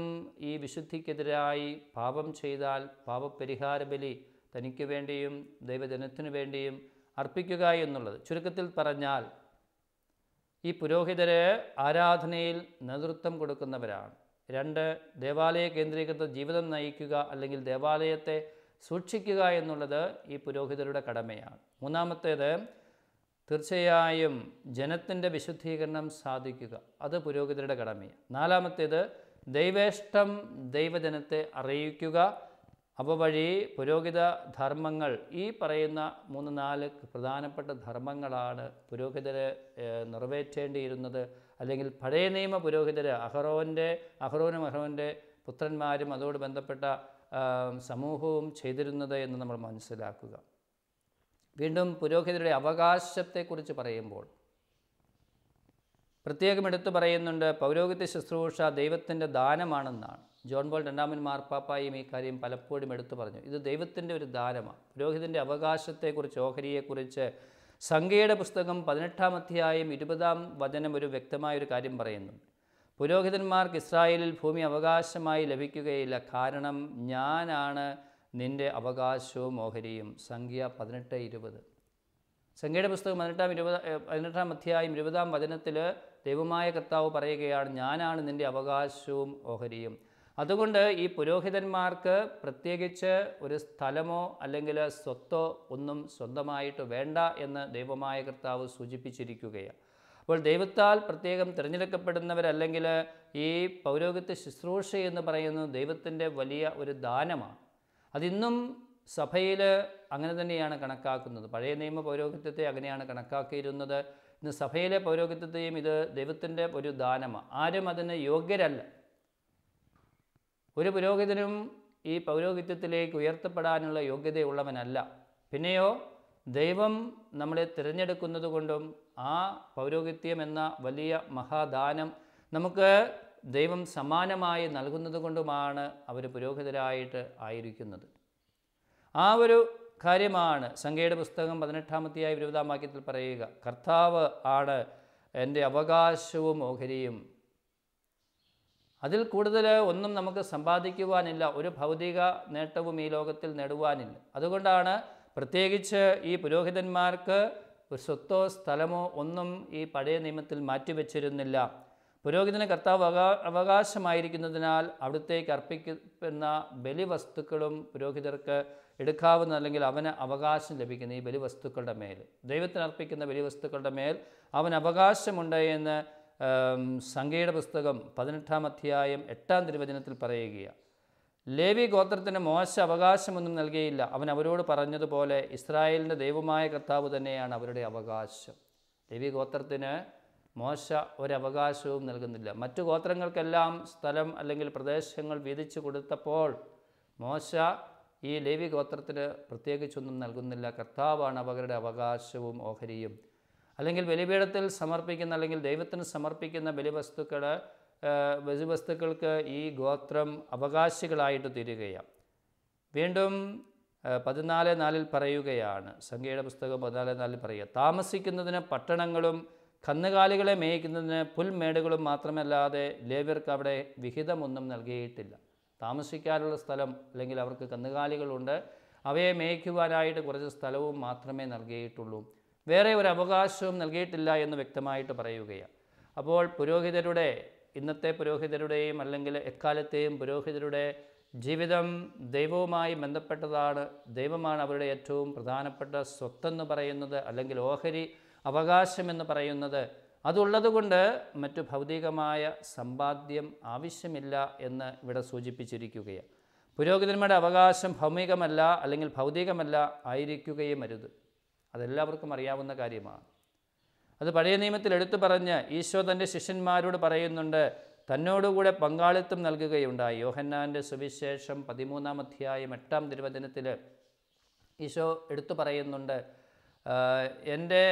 ഈ വിശുദ്ധിക്കെതിരായി പാപം ചെയ്താൽ പാപപരിഹാര ബലി തനിക്ക് വേണ്ടിയും ദൈവജനത്തിനു വേണ്ടിയും അർപ്പിക്കുക എന്നുള്ളത് ചുരുക്കത്തിൽ പറഞ്ഞാൽ ഈ പുരോഹിതരെ ആരാധനയിൽ നേതൃത്വം കൊടുക്കുന്നവരാണ് രണ്ട് ദേവാലയ കേന്ദ്രീകൃത ജീവിതം നയിക്കുക അല്ലെങ്കിൽ ദേവാലയത്തെ സൂക്ഷിക്കുക എന്നുള്ളത് ഈ പുരോഹിതരുടെ കടമയാണ് മൂന്നാമത്തേത് തീർച്ചയായും ജനത്തിൻ്റെ വിശുദ്ധീകരണം സാധിക്കുക അത് പുരോഹിതരുടെ കടമയാണ് നാലാമത്തേത് ദൈവേഷ്ടം ദൈവജനത്തെ അറിയിക്കുക അപ്പോൾ വഴി പുരോഹിത ധർമ്മങ്ങൾ ഈ പറയുന്ന മൂന്ന് നാല് പ്രധാനപ്പെട്ട ധർമ്മങ്ങളാണ് പുരോഹിതരെ നിറവേറ്റേണ്ടിയിരുന്നത് അല്ലെങ്കിൽ പഴയ നിയമ പുരോഹിതർ അഹ്റോൻ്റെ അഹ്റോനും അഹ്റോൻ്റെ പുത്രന്മാരും അതോട് ബന്ധപ്പെട്ട സമൂഹവും ചെയ്തിരുന്നത് എന്ന് നമ്മൾ മനസ്സിലാക്കുക വീണ്ടും പുരോഹിതരുടെ അവകാശത്തെക്കുറിച്ച് പറയുമ്പോൾ പ്രത്യേകം എടുത്തു പറയുന്നുണ്ട് പൗരോഹിത്യ ശുശ്രൂഷ ദൈവത്തിൻ്റെ ദാനമാണെന്നാണ് ജോൺ ബോൾ രണ്ടാമൻ മാർപ്പാപ്പായും ഈ കാര്യം പലപ്പോഴും എടുത്തു പറഞ്ഞു ഇത് ദൈവത്തിൻ്റെ ഒരു ദാനമാണ് പുരോഹിതൻ്റെ അവകാശത്തെക്കുറിച്ച് ഓഹരിയെക്കുറിച്ച് സംഖ്യയുടെ പുസ്തകം പതിനെട്ടാം അധ്യായം ഇരുപതാം വചനം ഒരു വ്യക്തമായൊരു കാര്യം പറയുന്നു പുരോഹിതന്മാർക്ക് ഇസ്രായേലിൽ ഭൂമി അവകാശമായി ലഭിക്കുകയില്ല കാരണം ഞാനാണ് നിൻ്റെ അവകാശവും ഓഹരിയും സംഖ്യ പതിനെട്ട് ഇരുപത് സംഖ്യയുടെ പുസ്തകം പതിനെട്ടാം ഇരുപത് പതിനെട്ടാം അധ്യായം ഇരുപതാം വചനത്തിൽ ദൈവമായ കർത്താവ് പറയുകയാണ് ഞാനാണ് നിൻ്റെ അവകാശവും ഓഹരിയും അതുകൊണ്ട് ഈ പുരോഹിതന്മാർക്ക് പ്രത്യേകിച്ച് ഒരു സ്ഥലമോ അല്ലെങ്കിൽ സ്വത്തോ ഒന്നും സ്വന്തമായിട്ട് വേണ്ട എന്ന് ദൈവമായ കർത്താവ് സൂചിപ്പിച്ചിരിക്കുകയാണ് അപ്പോൾ ദൈവത്താൽ പ്രത്യേകം തിരഞ്ഞെടുക്കപ്പെടുന്നവരല്ലെങ്കിൽ ഈ പൗരോഹിത്യ ശുശ്രൂഷ എന്ന് പറയുന്നത് ദൈവത്തിൻ്റെ വലിയ ഒരു ദാനമാണ് അതിന്നും സഭയിൽ അങ്ങനെ തന്നെയാണ് കണക്കാക്കുന്നത് പഴയ നിയമ പൗരോഹിത്യത്തെ അങ്ങനെയാണ് കണക്കാക്കിയിരുന്നത് ഇന്ന് സഭയിലെ പൗരോഹിത്യത്തെയും ഇത് ദൈവത്തിൻ്റെ ഒരു ദാനമാണ് ആരും അതിന് യോഗ്യരല്ല ഒരു പുരോഹിതനും ഈ പൗരോഹിത്യത്തിലേക്ക് ഉയർത്തപ്പെടാനുള്ള യോഗ്യതയുള്ളവനല്ല പിന്നെയോ ദൈവം നമ്മളെ തിരഞ്ഞെടുക്കുന്നത് കൊണ്ടും ആ പൗരോഹിത്യം എന്ന വലിയ മഹാദാനം നമുക്ക് ദൈവം സമാനമായി നൽകുന്നത് കൊണ്ടുമാണ് അവർ പുരോഹിതരായിട്ട് ആയിരിക്കുന്നത് ആ ഒരു കാര്യമാണ് സംഖ്യയുടെ പുസ്തകം പതിനെട്ടാമത്തെയായി വിരോധാം വാക്യത്തിൽ പറയുക കർത്താവ് ആണ് എൻ്റെ അവകാശവും ഓഹരിയും അതിൽ കൂടുതൽ ഒന്നും നമുക്ക് സമ്പാദിക്കുവാനില്ല ഒരു ഭൗതിക നേട്ടവും ഈ ലോകത്തിൽ നേടുവാനില്ല അതുകൊണ്ടാണ് പ്രത്യേകിച്ച് ഈ പുരോഹിതന്മാർക്ക് ഒരു സ്വത്തോ സ്ഥലമോ ഒന്നും ഈ പഴയ നിയമത്തിൽ മാറ്റിവെച്ചിരുന്നില്ല പുരോഹിതന് കർത്താവ് അവകാശമായിരിക്കുന്നതിനാൽ അവിടത്തേക്ക് അർപ്പിക്കുന്ന ബലിവസ്തുക്കളും പുരോഹിതർക്ക് എടുക്കാവുന്ന അല്ലെങ്കിൽ അവന് അവകാശം ലഭിക്കുന്ന ഈ ബലിവസ്തുക്കളുടെ മേൽ ദൈവത്തിന് അർപ്പിക്കുന്ന ബലിവസ്തുക്കളുടെ മേൽ അവന് അവകാശമുണ്ട് എന്ന് സംഖ്യയുടെ പുസ്തകം പതിനെട്ടാം അധ്യായം എട്ടാം തിരുവചനത്തിൽ പറയുകയാണ് ലേവി ഗോത്രത്തിന് മോശ അവകാശമൊന്നും നൽകിയില്ല അവൻ അവരോട് പറഞ്ഞതുപോലെ ഇസ്രായേലിൻ്റെ ദൈവമായ കർത്താവ് തന്നെയാണ് അവരുടെ അവകാശം ലേവി ഗോത്രത്തിന് മോശ ഒരവകാശവും നൽകുന്നില്ല മറ്റു ഗോത്രങ്ങൾക്കെല്ലാം സ്ഥലം അല്ലെങ്കിൽ പ്രദേശങ്ങൾ വീതിച്ചു കൊടുത്തപ്പോൾ മോശ ഈ ലേവി ഗോത്രത്തിന് പ്രത്യേകിച്ചൊന്നും നൽകുന്നില്ല കർത്താവാണ് അവരുടെ അവകാശവും ഓഹരിയും അല്ലെങ്കിൽ ബലിപീഠത്തിൽ സമർപ്പിക്കുന്ന അല്ലെങ്കിൽ ദൈവത്തിന് സമർപ്പിക്കുന്ന ബലിവസ്തുക്കൾ വസ്തുക്കൾക്ക് ഈ ഗോത്രം അവകാശികളായിട്ട് തീരുകയാണ് വീണ്ടും പതിനാല് നാലിൽ പറയുകയാണ് സംഖ്യയുടെ പുസ്തകം പതിനാല് നാലിൽ പറയുക താമസിക്കുന്നതിന് പട്ടണങ്ങളും കന്നുകാലികളെ മേയിക്കുന്നതിന് പുൽമേടുകളും മാത്രമല്ലാതെ ലേവ്യർക്ക് അവിടെ വിഹിതമൊന്നും നൽകിയിട്ടില്ല താമസിക്കാനുള്ള സ്ഥലം അല്ലെങ്കിൽ അവർക്ക് കന്നുകാലികളുണ്ട് അവയെ മേയ്ക്കുവാനായിട്ട് കുറച്ച് സ്ഥലവും മാത്രമേ നൽകിയിട്ടുള്ളൂ വേറെ ഒരു അവകാശവും നൽകിയിട്ടില്ല എന്ന് വ്യക്തമായിട്ട് പറയുകയാണ് അപ്പോൾ പുരോഹിതരുടെ ഇന്നത്തെ പുരോഹിതരുടെയും അല്ലെങ്കിൽ എക്കാലത്തെയും പുരോഹിതരുടെ ജീവിതം ദൈവവുമായി ബന്ധപ്പെട്ടതാണ് ദൈവമാണ് അവരുടെ ഏറ്റവും പ്രധാനപ്പെട്ട സ്വത്തെന്ന് പറയുന്നത് അല്ലെങ്കിൽ ഓഹരി അവകാശം എന്ന് പറയുന്നത് അതുള്ളതുകൊണ്ട് മറ്റു ഭൗതികമായ സമ്പാദ്യം ആവശ്യമില്ല എന്ന് ഇവിടെ സൂചിപ്പിച്ചിരിക്കുകയാണ് പുരോഹിതന്മാരുടെ അവകാശം ഭൗമികമല്ല അല്ലെങ്കിൽ ഭൗതികമല്ല ആയിരിക്കുകയും അരുത് അതെല്ലാവർക്കും അറിയാവുന്ന കാര്യമാണ് അത് പഴയ നിയമത്തിൽ എടുത്തു പറഞ്ഞ് ഈശോ തൻ്റെ ശിഷ്യന്മാരോട് പറയുന്നുണ്ട് തന്നോടുകൂടെ പങ്കാളിത്തം നൽകുകയുണ്ടായി യോഹന്നാൻ്റെ സുവിശേഷം പതിമൂന്നാം അധ്യായം എട്ടാം തിരുവചനത്തിൽ ഈശോ എടുത്തു പറയുന്നുണ്ട് എൻ്റെ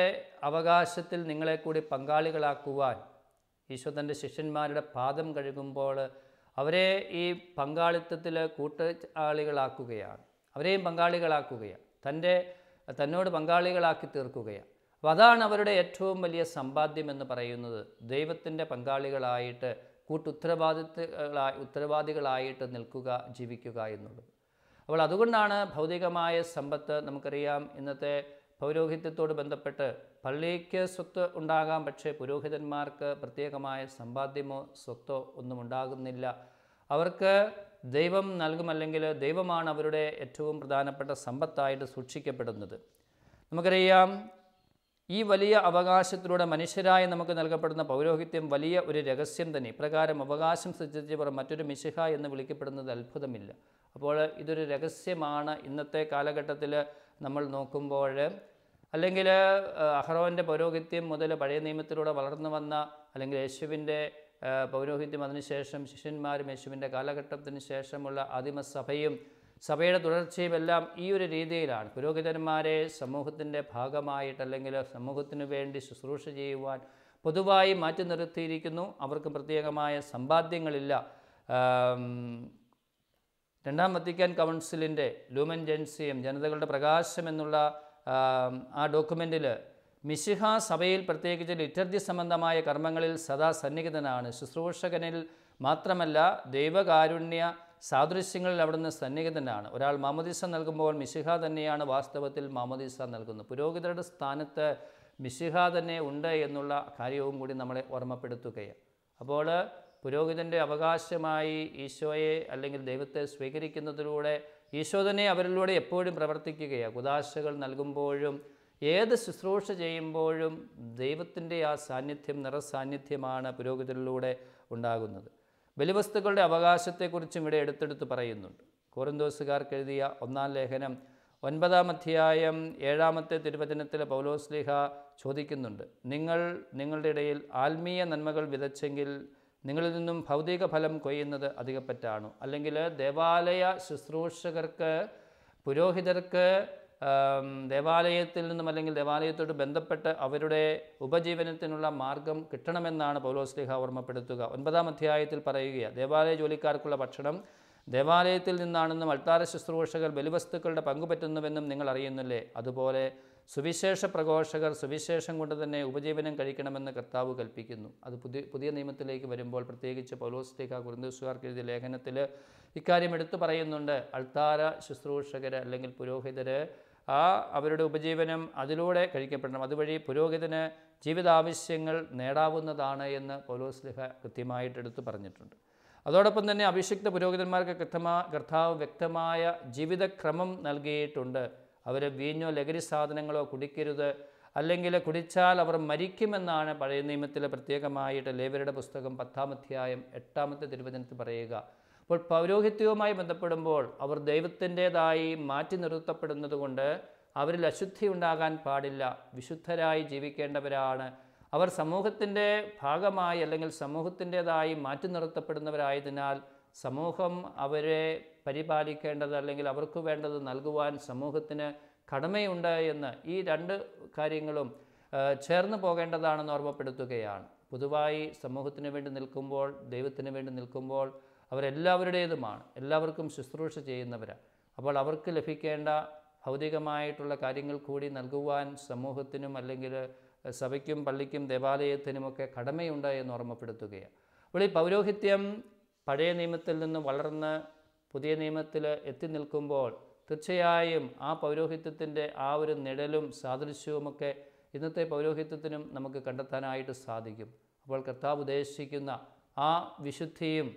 അവകാശത്തിൽ നിങ്ങളെ കൂടി പങ്കാളികളാക്കുവാൻ ഈശോ തൻ്റെ ശിഷ്യന്മാരുടെ പാദം കഴുകുമ്പോൾ അവരെ ഈ പങ്കാളിത്തത്തിൽ കൂട്ടാളികളാക്കുകയാണ് അവരെയും പങ്കാളികളാക്കുകയാണ് തൻ്റെ തന്നോട് പങ്കാളികളാക്കി തീർക്കുകയാണ് അപ്പോൾ അതാണ് അവരുടെ ഏറ്റവും വലിയ സമ്പാദ്യം എന്ന് പറയുന്നത് ദൈവത്തിൻ്റെ പങ്കാളികളായിട്ട് കൂട്ടുത്തരവാദിത്തങ്ങളായി ഉത്തരവാദികളായിട്ട് നിൽക്കുക ജീവിക്കുക എന്നുള്ളത് അപ്പോൾ അതുകൊണ്ടാണ് ഭൗതികമായ സമ്പത്ത് നമുക്കറിയാം ഇന്നത്തെ പൗരോഹിത്യത്തോട് ബന്ധപ്പെട്ട് പള്ളിക്ക് സ്വത്ത് ഉണ്ടാകാം പക്ഷേ പുരോഹിതന്മാർക്ക് പ്രത്യേകമായ സമ്പാദ്യമോ സ്വത്തോ ഒന്നും ഉണ്ടാകുന്നില്ല അവർക്ക് ദൈവം നൽകുമല്ലെങ്കിൽ ദൈവമാണ് അവരുടെ ഏറ്റവും പ്രധാനപ്പെട്ട സമ്പത്തായിട്ട് സൂക്ഷിക്കപ്പെടുന്നത് നമുക്കറിയാം ഈ വലിയ അവകാശത്തിലൂടെ മനുഷ്യരായി നമുക്ക് നൽകപ്പെടുന്ന പൗരോഹിത്യം വലിയ ഒരു രഹസ്യം തന്നെ ഇപ്രകാരം അവകാശം സൃഷ്ടിച്ചവർ മറ്റൊരു മിശിഹ എന്ന് വിളിക്കപ്പെടുന്നത് അത്ഭുതമില്ല അപ്പോൾ ഇതൊരു രഹസ്യമാണ് ഇന്നത്തെ കാലഘട്ടത്തിൽ നമ്മൾ നോക്കുമ്പോൾ അല്ലെങ്കിൽ അഹ്റോൻ്റെ പൗരോഹിത്യം മുതൽ പഴയ നിയമത്തിലൂടെ വളർന്നു വന്ന അല്ലെങ്കിൽ യേശുവിൻ്റെ പൗരോഹിത്യം അതിനുശേഷം ശിഷ്യന്മാരും യേശുവിൻ്റെ കാലഘട്ടത്തിന് ശേഷമുള്ള അതിമസഭയും സഭയുടെ തുടർച്ചയും എല്ലാം ഈ ഒരു രീതിയിലാണ് പുരോഹിതന്മാരെ സമൂഹത്തിൻ്റെ ഭാഗമായിട്ട് അല്ലെങ്കിൽ സമൂഹത്തിനു വേണ്ടി ശുശ്രൂഷ ചെയ്യുവാൻ പൊതുവായി മാറ്റി നിർത്തിയിരിക്കുന്നു അവർക്ക് പ്രത്യേകമായ സമ്പാദ്യങ്ങളില്ല രണ്ടാം വത്തിക്കാൻ കൗൺസിലിൻ്റെ ലൂമൻ ജൻസിയം ജനതകളുടെ പ്രകാശം എന്നുള്ള ആ ഡോക്യുമെൻറ്റിൽ മിശിഹ സഭയിൽ പ്രത്യേകിച്ച് ലിറ്റർജി സംബന്ധമായ കർമ്മങ്ങളിൽ സദാ സന്നിഹിതനാണ് ശുശ്രൂഷകനിൽ മാത്രമല്ല ദൈവകാരുണ്യ സാദൃശ്യങ്ങളിൽ അവിടുന്ന് സന്നിഹിതനാണ് ഒരാൾ മാമോദിസ നൽകുമ്പോൾ മിശിഹ തന്നെയാണ് വാസ്തവത്തിൽ മാമോദിസ നൽകുന്നത് പുരോഹിതരുടെ സ്ഥാനത്ത് മിശിഹ തന്നെ ഉണ്ട് എന്നുള്ള കാര്യവും കൂടി നമ്മളെ ഓർമ്മപ്പെടുത്തുകയാണ് അപ്പോൾ പുരോഹിതൻ്റെ അവകാശമായി ഈശോയെ അല്ലെങ്കിൽ ദൈവത്തെ സ്വീകരിക്കുന്നതിലൂടെ ഈശോ തന്നെ അവരിലൂടെ എപ്പോഴും പ്രവർത്തിക്കുകയാണ് കുദാശകൾ നൽകുമ്പോഴും ഏത് ശുശ്രൂഷ ചെയ്യുമ്പോഴും ദൈവത്തിൻ്റെ ആ സാന്നിധ്യം നിറസാന്നിധ്യമാണ് പുരോഗതിയിലൂടെ ഉണ്ടാകുന്നത് ബലിവസ്തുക്കളുടെ അവകാശത്തെക്കുറിച്ചും ഇവിടെ എടുത്തെടുത്ത് പറയുന്നുണ്ട് കോരന്തോസുകാർക്ക് എഴുതിയ ഒന്നാം ലേഖനം ഒൻപതാം അധ്യായം ഏഴാമത്തെ തിരുവചനത്തിൽ പൗലോസ്ലിഹ ചോദിക്കുന്നുണ്ട് നിങ്ങൾ നിങ്ങളുടെ ഇടയിൽ ആത്മീയ നന്മകൾ വിതച്ചെങ്കിൽ നിങ്ങളിൽ നിന്നും ഭൗതിക ഫലം കൊയ്യുന്നത് അധികപ്പറ്റാണോ അല്ലെങ്കിൽ ദേവാലയ ശുശ്രൂഷകർക്ക് പുരോഹിതർക്ക് ദേവാലയത്തിൽ നിന്നും അല്ലെങ്കിൽ ദേവാലയത്തോട് ബന്ധപ്പെട്ട് അവരുടെ ഉപജീവനത്തിനുള്ള മാർഗം കിട്ടണമെന്നാണ് പൗലോസ്ലിഹ ഓർമ്മപ്പെടുത്തുക ഒൻപതാം അധ്യായത്തിൽ പറയുകയാണ് ദേവാലയ ജോലിക്കാർക്കുള്ള ഭക്ഷണം ദേവാലയത്തിൽ നിന്നാണെന്നും അൾത്താര ശുശ്രൂഷകർ ബലിവസ്തുക്കളുടെ പങ്കുപറ്റുന്നുവെന്നും നിങ്ങൾ അറിയുന്നില്ലേ അതുപോലെ സുവിശേഷ പ്രഘോഷകർ സുവിശേഷം കൊണ്ട് തന്നെ ഉപജീവനം കഴിക്കണമെന്ന് കർത്താവ് കൽപ്പിക്കുന്നു അത് പുതിയ പുതിയ നിയമത്തിലേക്ക് വരുമ്പോൾ പ്രത്യേകിച്ച് പൗലോസ്ലിഹ കുറുന്തൂസുകാർക്ക് എഴുതിയ ലേഖനത്തിൽ ഇക്കാര്യം എടുത്തു പറയുന്നുണ്ട് അൾത്താര ശുശ്രൂഷകർ അല്ലെങ്കിൽ പുരോഹിതർ ആ അവരുടെ ഉപജീവനം അതിലൂടെ കഴിക്കപ്പെടണം അതുവഴി പുരോഹിതന് ജീവിതാവശ്യങ്ങൾ നേടാവുന്നതാണ് എന്ന് പൗലോസ്ലിഹ കൃത്യമായിട്ട് എടുത്തു പറഞ്ഞിട്ടുണ്ട് അതോടൊപ്പം തന്നെ അഭിഷിക്ത പുരോഹിതന്മാർക്ക് കൃത്യമാ കർത്താവ് വ്യക്തമായ ജീവിതക്രമം നൽകിയിട്ടുണ്ട് അവർ വീഞ്ഞോ ലഹരി സാധനങ്ങളോ കുടിക്കരുത് അല്ലെങ്കിൽ കുടിച്ചാൽ അവർ മരിക്കുമെന്നാണ് പഴയ നിയമത്തിലെ പ്രത്യേകമായിട്ട് ലേവരുടെ പുസ്തകം പത്താം അധ്യായം എട്ടാമത്തെ തിരുവചനത്തിൽ പറയുക അപ്പോൾ പൗരോഹിത്യവുമായി ബന്ധപ്പെടുമ്പോൾ അവർ ദൈവത്തിൻ്റെതായി മാറ്റി നിർത്തപ്പെടുന്നത് കൊണ്ട് അവരിൽ അശുദ്ധി ഉണ്ടാകാൻ പാടില്ല വിശുദ്ധരായി ജീവിക്കേണ്ടവരാണ് അവർ സമൂഹത്തിൻ്റെ ഭാഗമായി അല്ലെങ്കിൽ സമൂഹത്തിൻ്റെതായി മാറ്റി നിർത്തപ്പെടുന്നവരായതിനാൽ സമൂഹം അവരെ പരിപാലിക്കേണ്ടത് അല്ലെങ്കിൽ അവർക്ക് വേണ്ടത് നൽകുവാൻ സമൂഹത്തിന് കടമയുണ്ട് എന്ന് ഈ രണ്ട് കാര്യങ്ങളും ചേർന്ന് പോകേണ്ടതാണെന്ന് ഓർമ്മപ്പെടുത്തുകയാണ് പൊതുവായി സമൂഹത്തിന് വേണ്ടി നിൽക്കുമ്പോൾ ദൈവത്തിന് വേണ്ടി നിൽക്കുമ്പോൾ അവരെല്ലാവരുടേതുമാണ് എല്ലാവർക്കും ശുശ്രൂഷ ചെയ്യുന്നവരാണ് അപ്പോൾ അവർക്ക് ലഭിക്കേണ്ട ഭൗതികമായിട്ടുള്ള കാര്യങ്ങൾ കൂടി നൽകുവാൻ സമൂഹത്തിനും അല്ലെങ്കിൽ സഭയ്ക്കും പള്ളിക്കും ദേവാലയത്തിനുമൊക്കെ കടമയുണ്ട് എന്ന് ഓർമ്മപ്പെടുത്തുകയാണ് അപ്പോൾ ഈ പൗരോഹിത്യം പഴയ നിയമത്തിൽ നിന്ന് വളർന്ന് പുതിയ നിയമത്തിൽ എത്തി നിൽക്കുമ്പോൾ തീർച്ചയായും ആ പൗരോഹിത്യത്തിൻ്റെ ആ ഒരു നിഴലും സാദൃശ്യവുമൊക്കെ ഇന്നത്തെ പൗരോഹിത്യത്തിനും നമുക്ക് കണ്ടെത്താനായിട്ട് സാധിക്കും അപ്പോൾ കർത്താവ് ഉദ്ദേശിക്കുന്ന ആ വിശുദ്ധിയും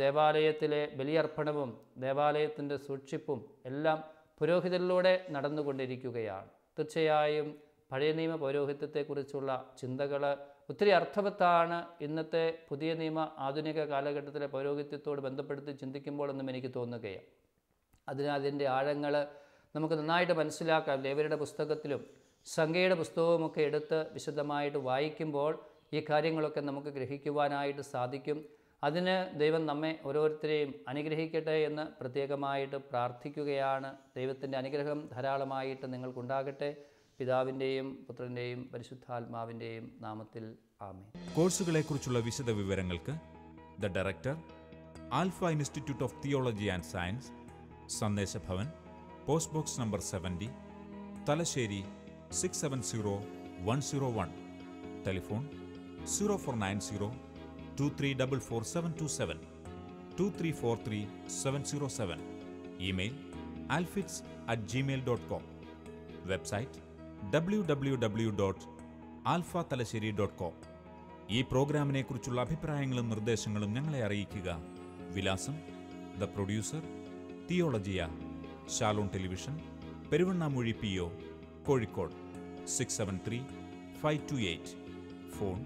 ദേവാലയത്തിലെ ബലിയർപ്പണവും ദേവാലയത്തിൻ്റെ സൂക്ഷിപ്പും എല്ലാം പുരോഹിതരിലൂടെ നടന്നുകൊണ്ടിരിക്കുകയാണ് തീർച്ചയായും പഴയ നിയമ പൗരോഹിത്യത്തെക്കുറിച്ചുള്ള ചിന്തകൾ ഒത്തിരി അർത്ഥവത്താണ് ഇന്നത്തെ പുതിയ നിയമ ആധുനിക കാലഘട്ടത്തിലെ പൗരോഹിത്യത്തോട് ബന്ധപ്പെടുത്തി ചിന്തിക്കുമ്പോൾ എന്നും എനിക്ക് തോന്നുകയാണ് അതിനാൽ അതിൻ്റെ ആഴങ്ങൾ നമുക്ക് നന്നായിട്ട് മനസ്സിലാക്കാം ദേവരുടെ പുസ്തകത്തിലും സംഖ്യയുടെ പുസ്തകവുമൊക്കെ എടുത്ത് വിശദമായിട്ട് വായിക്കുമ്പോൾ ഈ കാര്യങ്ങളൊക്കെ നമുക്ക് ഗ്രഹിക്കുവാനായിട്ട് സാധിക്കും അതിന് ദൈവം നമ്മെ ഓരോരുത്തരെയും അനുഗ്രഹിക്കട്ടെ എന്ന് പ്രത്യേകമായിട്ട് പ്രാർത്ഥിക്കുകയാണ് ദൈവത്തിൻ്റെ അനുഗ്രഹം ധാരാളമായിട്ട് നിങ്ങൾക്കുണ്ടാകട്ടെ പിതാവിൻ്റെയും പുത്രൻ്റെയും പരിശുദ്ധാത്മാവിൻ്റെയും നാമത്തിൽ ആമേ കോഴ്സുകളെക്കുറിച്ചുള്ള വിശദ വിവരങ്ങൾക്ക് the director Alpha institute of theology and science Sandeshabhavan post box number seventy Thalassery six seven zero one zero one telephone zero four nine zero two three double four seven two seven two three four three seven zero seven email alphits at Gmail dot com website W W W dot Alpha Thalassery dot com ഈ പ്രോഗ്രാമിനെക്കുറിച്ചുള്ള അഭിപ്രായങ്ങളും നിർദ്ദേശങ്ങളും ഞങ്ങളെ അറിയിക്കുക വിലാസം the producer theologia Shalom television പെരുവണ്ണാമൊഴി P O Kozhikode six seven three five two eight phone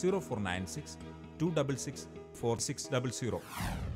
zero four nine six 266 4600.